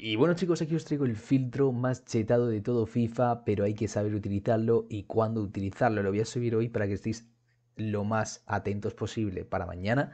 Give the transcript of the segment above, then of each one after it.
Y bueno chicos, aquí os traigo el filtro más chetado de todo FIFA, pero hay que saber utilizarlo y cuándo utilizarlo. Lo voy a subir hoy para que estéis lo más atentos posible para mañana.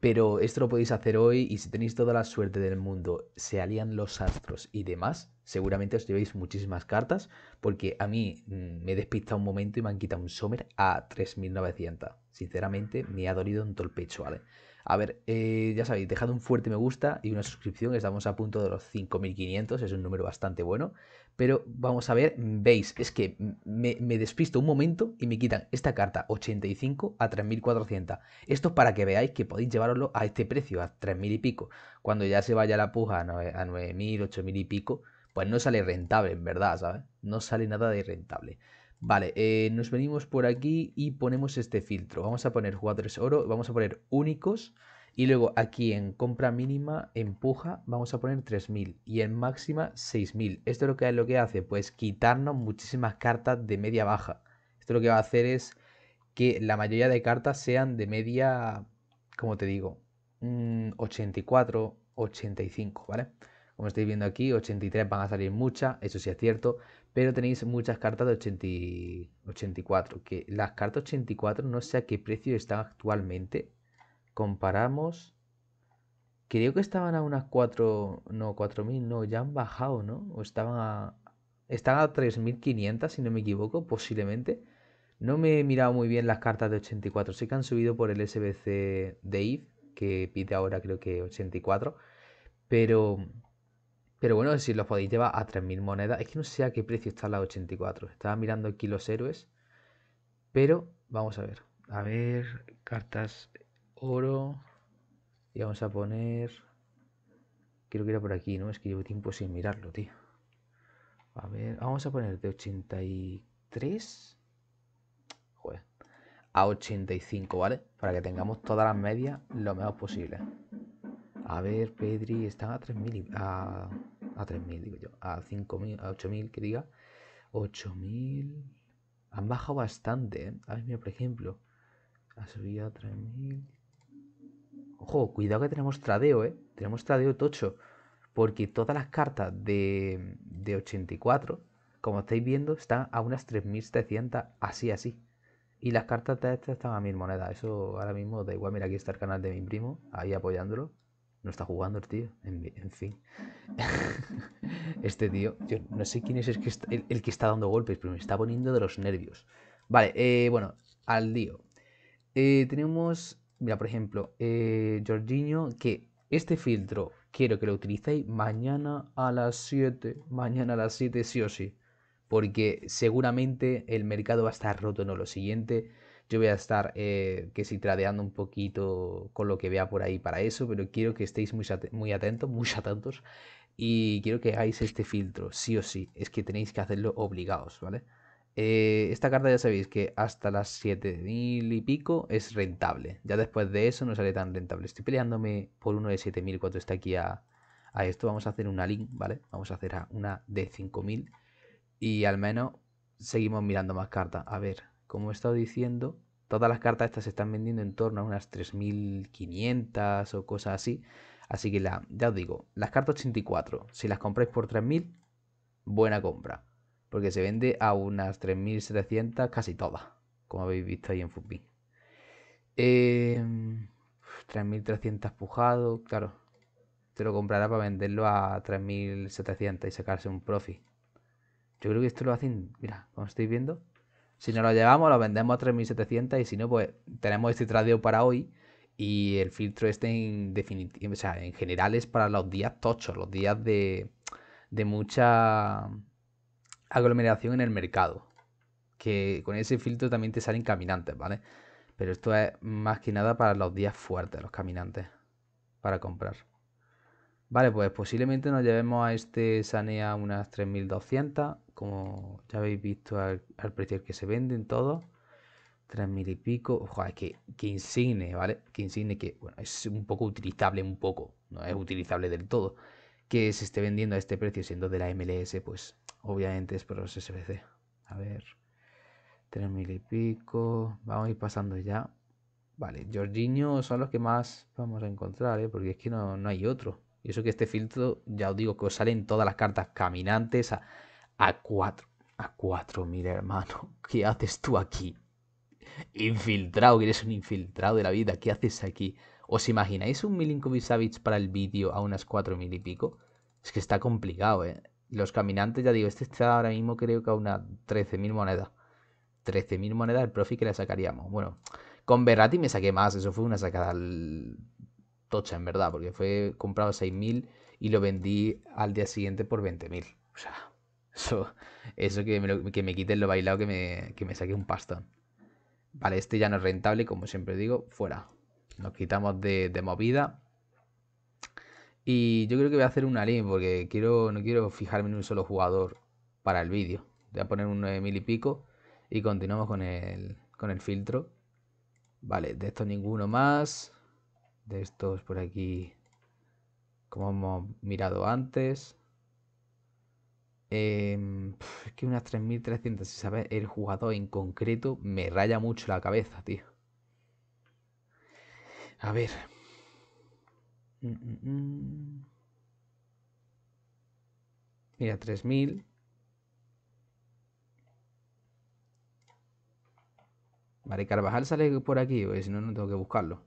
Pero esto lo podéis hacer hoy y si tenéis toda la suerte del mundo, se alían los astros y demás, seguramente os llevéis muchísimas cartas, porque a mí mm, me he despistado un momento y me han quitado un Sommer a 3.900. Sinceramente, me ha dolido en todo el pecho, ¿vale? A ver, eh, ya sabéis, dejad un fuerte me gusta y una suscripción. Estamos a punto de los 5.500, es un número bastante bueno. Pero vamos a ver, veis, es que me, me despisto un momento y me quitan esta carta 85 a 3.400. Esto es para que veáis que podéis llevarlo a este precio, a 3.000 y pico. Cuando ya se vaya la puja a 9.000, 8.000 y pico, pues no sale rentable, en verdad, ¿sabes? No sale nada de rentable. Vale, eh, nos venimos por aquí y ponemos este filtro. Vamos a poner jugadores oro, vamos a poner únicos. Y luego aquí en compra mínima, empuja, vamos a poner 3.000 y en máxima 6.000. Esto es lo que, es lo que hace, pues quitarnos muchísimas cartas de media baja. Esto lo que va a hacer es que la mayoría de cartas sean de media, como te digo, 84, mm, 85, ¿vale? Como estáis viendo aquí, 83 van a salir muchas, eso sí es cierto, pero tenéis muchas cartas de 84, que las cartas 84 no sé a qué precio están actualmente. Comparamos, creo que estaban a unas 4, no, 4.000, no, ya han bajado, ¿no? O estaban a, están a 3.500, si no me equivoco, posiblemente. No me he mirado muy bien las cartas de 84, sé que han subido por el SBC Dave que pide ahora creo que 84, pero pero bueno, si los podéis llevar a 3.000 monedas, es que no sé a qué precio están las 84. Estaba mirando aquí los héroes. Pero vamos a ver. A ver, cartas oro. Y vamos a poner... Creo que era por aquí, ¿no? Es que llevo tiempo sin mirarlo, tío. A ver, vamos a poner de 83... Joder. A 85, ¿vale? Para que tengamos todas las medias lo mejor posible. A ver, Pedri, están a 3.000 y... A a 3.000, digo yo, a 5.000, a 8.000, que diga, 8.000, han bajado bastante, ¿eh? A ver, mira, por ejemplo, ha subido a 3.000. Ojo, cuidado que tenemos tradeo, ¿eh? Tenemos tradeo tocho, porque todas las cartas de, de 84, como estáis viendo, están a unas 3.700, así, así. Y las cartas de estas están a mil monedas. Eso ahora mismo da igual. Mira, aquí está el canal de mi primo, ahí apoyándolo. No está jugando el tío, en fin. Este tío, yo no sé quién es el que, está, dando golpes, pero me está poniendo de los nervios. Vale, eh, bueno, al lío. Eh, tenemos, mira, por ejemplo, eh, que este filtro quiero que lo utilicéis mañana a las 7. Mañana a las 7 sí o sí. Porque seguramente el mercado va a estar roto, en Lo siguiente, yo voy a estar, eh, que si tradeando un poquito con lo que vea por ahí para eso, pero quiero que estéis muy, muy atentos, muy atentos y quiero que hagáis este filtro, sí o sí. Es que tenéis que hacerlo obligados, ¿vale? Eh, esta carta ya sabéis que hasta las 7000 y pico es rentable. Ya después de eso no sale tan rentable. Estoy peleándome por uno de 7000 cuando está aquí a, a, esto. Vamos a hacer una link, ¿vale? Vamos a hacer una de 5000 y al menos seguimos mirando más cartas. A ver, como he estado diciendo, todas las cartas estas se están vendiendo en torno a unas 3500 o cosas así. Así que la, ya os digo, las cartas 84, si las compráis por 3.000, buena compra. Porque se vende a unas 3.700 casi todas, como habéis visto ahí en Futbin. Eh, 3.300 pujado, claro. Te lo comprará para venderlo a 3.700 y sacarse un profi. Yo creo que esto lo hacen, mira, como estáis viendo. Si no lo llevamos, lo vendemos a 3.700 y si no, pues tenemos este tradeo para hoy y el filtro este en, general es para los días tochos, los días de, mucha aglomeración en el mercado. Que con ese filtro también te salen caminantes, ¿vale? Pero esto es más que nada para los días fuertes, los caminantes, para comprar. Vale, pues posiblemente nos llevemos a este Sanea unas 3200, como ya habéis visto al, precio que se venden todos. 3000 y pico. Joder, que, que insigne, ¿vale? Que insigne que bueno, es un poco utilizable, un poco. No es utilizable del todo. Que se esté vendiendo a este precio siendo de la MLS, pues obviamente es por los SBC. A ver. 3000 y pico. Vamos a ir pasando ya. Vale, Jorginho son los que más vamos a encontrar, ¿eh? porque es que no, no hay otro. Y eso que este filtro, ya os digo que os salen todas las cartas caminantes a, a 4. A 4, mira hermano, ¿qué haces tú aquí? Infiltrado, que eres un infiltrado de la vida, ¿qué haces aquí? ¿Os imagináis un Milinkovic Savic para el vídeo a unas mil y pico? Es que está complicado, ¿eh? Los caminantes, ya digo, este está ahora mismo creo que a unas mil monedas. mil monedas el profi que la sacaríamos. Bueno, con Berrati me saqué más, eso fue una sacada al... tocha en verdad, porque fue comprado mil y lo vendí al día siguiente por 20.000. O sea, eso, eso que, me que me quiten lo bailado que me, que me saqué un pastón. Vale, este ya no es rentable, como siempre digo, fuera. Nos quitamos de, movida. Y yo creo que voy a hacer una link porque quiero, no quiero fijarme en un solo jugador para el vídeo. Voy a poner un 9000 y pico y continuamos con el, con el filtro. Vale, de estos ninguno más. De estos por aquí, como hemos mirado antes. Em, es que unas 3.300, si sabes, el jugador en concreto me raya mucho la cabeza, tío. A ver. Mm, mm, mm. Mira, 3.000. Vale, Carvajal sale por aquí, o pues, si no, no tengo que buscarlo.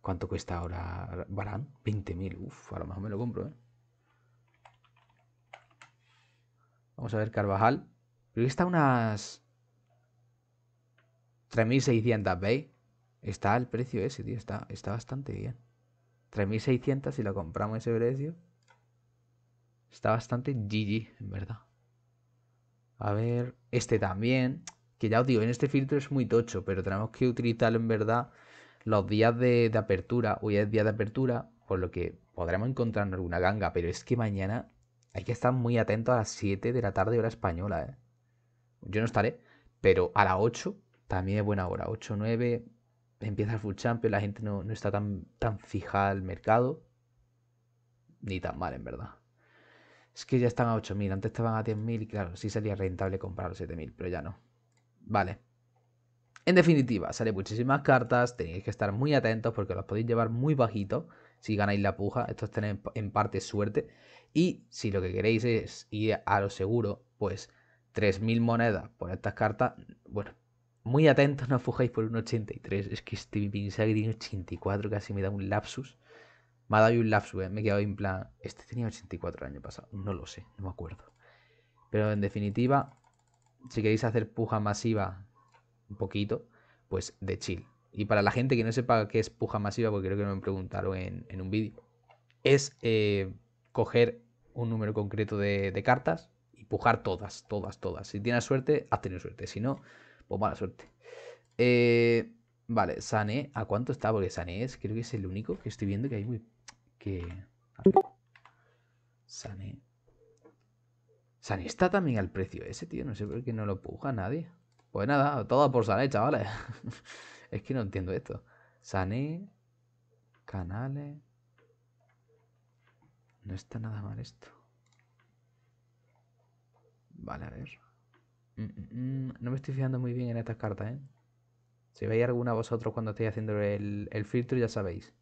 ¿Cuánto cuesta ahora Barán? 20.000, uff, a lo mejor me lo compro, ¿eh? Vamos a ver, Carvajal. pero está unas... 3.600, ¿veis? Está el precio ese, tío. Está, está bastante bien. 3.600 si lo compramos ese precio. Está bastante GG, en verdad. A ver, este también. Que ya os digo, en este filtro es muy tocho, pero tenemos que utilizarlo en verdad los días de, apertura. Hoy es día de apertura, por lo que podremos encontrar alguna ganga, pero es que mañana hay que estar muy atento a las 7 de la tarde hora española, ¿eh? Yo no estaré, pero a las 8 también es buena hora. 8, 9 empieza el full champion, la gente no, está tan, tan fija al mercado. Ni tan mal, en verdad. Es que ya están a 8.000, antes estaban a 10.000 y claro, sí sería rentable comprar los 7.000, pero ya no. Vale. En definitiva, sale muchísimas cartas, tenéis que estar muy atentos porque las podéis llevar muy bajito si ganáis la puja. Esto es tener en parte suerte. Y si lo que queréis es ir a lo seguro, pues 3.000 monedas por estas cartas. Bueno, muy atentos, no fujáis por un 83. Es que este pensaba tiene 84, casi me da un lapsus. Me ha dado un lapsus, eh, me he quedado en plan. Este tenía 84 el año pasado, no lo sé, no me acuerdo. Pero en definitiva, si queréis hacer puja masiva un poquito, pues de chill y para la gente que no sepa qué es puja masiva, porque creo que me preguntaron en, en un vídeo, es eh, coger un número concreto de, cartas y pujar todas, todas, todas. Si tienes suerte, has tenido suerte. Si no, pues mala suerte. Eh, vale, Sané, ¿a cuánto está? Porque Sané es, creo que es el único que estoy viendo que hay muy... que... Sané. Sané está también al precio ese, tío. No sé por qué no lo puja nadie. Pues nada, todo por Sané, chavales. Es que no entiendo esto. Sané, canales. No está nada mal esto. Vale, a ver. Mm, mm, mm. No me estoy fijando muy bien en estas cartas, ¿eh? Si veis alguna vosotros cuando estéis haciendo el, filtro, ya sabéis.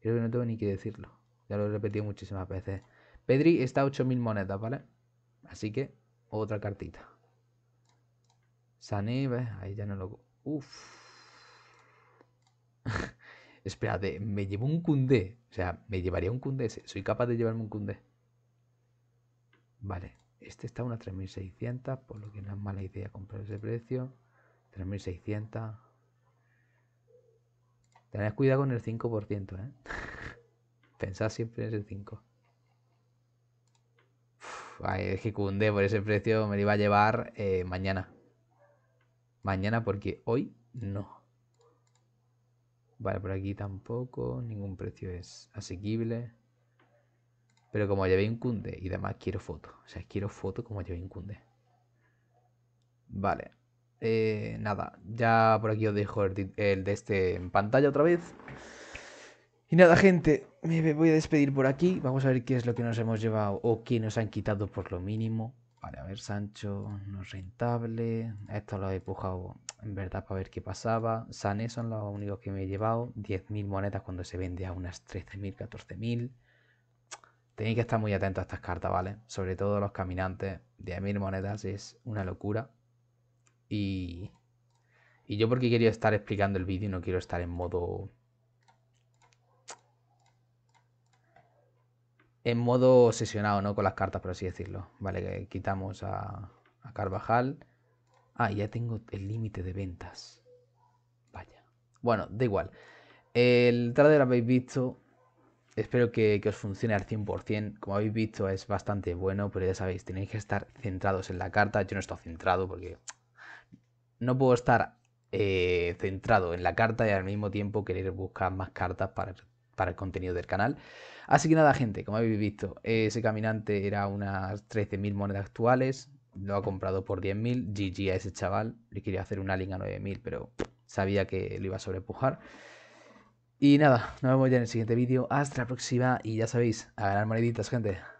Creo que no tengo ni que decirlo. Ya lo he repetido muchísimas veces. Pedri está a 8.000 monedas, ¿vale? Así que, otra cartita. Sané, ¿ves? Ahí ya no lo... Uf. Espérate, me llevo un cundé. O sea, me llevaría un cundé. Soy capaz de llevarme un cundé. Vale, este está a una 3600, por lo que no es mala idea comprar ese precio. 3600. Tened cuidado con el 5%, ¿eh? Pensad siempre en ese 5. ay, es que cundé por ese precio me lo iba a llevar eh, mañana. Mañana porque hoy no. Vale, por aquí tampoco. Ningún precio es asequible. Pero como llevé un cunde y además quiero foto O sea, quiero foto como llevé un cunde. Vale. Eh, nada, ya por aquí os dejo el, de este en pantalla otra vez. Y nada, gente, me voy a despedir por aquí. Vamos a ver qué es lo que nos hemos llevado o qué nos han quitado por lo mínimo. Vale, a ver, Sancho no es rentable. Esto lo he empujado en verdad para ver qué pasaba. Sanes son los únicos que me he llevado. 10.000 monedas cuando se vende a unas 13.000, 14.000. Tenéis que estar muy atentos a estas cartas, ¿vale? Sobre todo los caminantes. 10.000 monedas es una locura. Y... Y yo porque quería estar explicando el vídeo no quiero estar en modo en modo sesionado ¿no? Con las cartas, por así decirlo. Vale, quitamos a, Carvajal. Ah, ya tengo el límite de ventas. Vaya. Bueno, da igual. El trader habéis visto. Espero que, os funcione al 100%. Como habéis visto, es bastante bueno, pero ya sabéis, tenéis que estar centrados en la carta. Yo no estoy centrado porque no puedo estar eh, centrado en la carta y al mismo tiempo querer buscar más cartas para para el contenido del canal. Así que nada, gente, como habéis visto, ese caminante era unas 13.000 monedas actuales. Lo ha comprado por 10.000. GG a ese chaval. Le quería hacer una liga a 9.000, pero sabía que lo iba a sobrepujar. Y nada, nos vemos ya en el siguiente vídeo. Hasta la próxima. Y ya sabéis, a ganar moneditas, gente.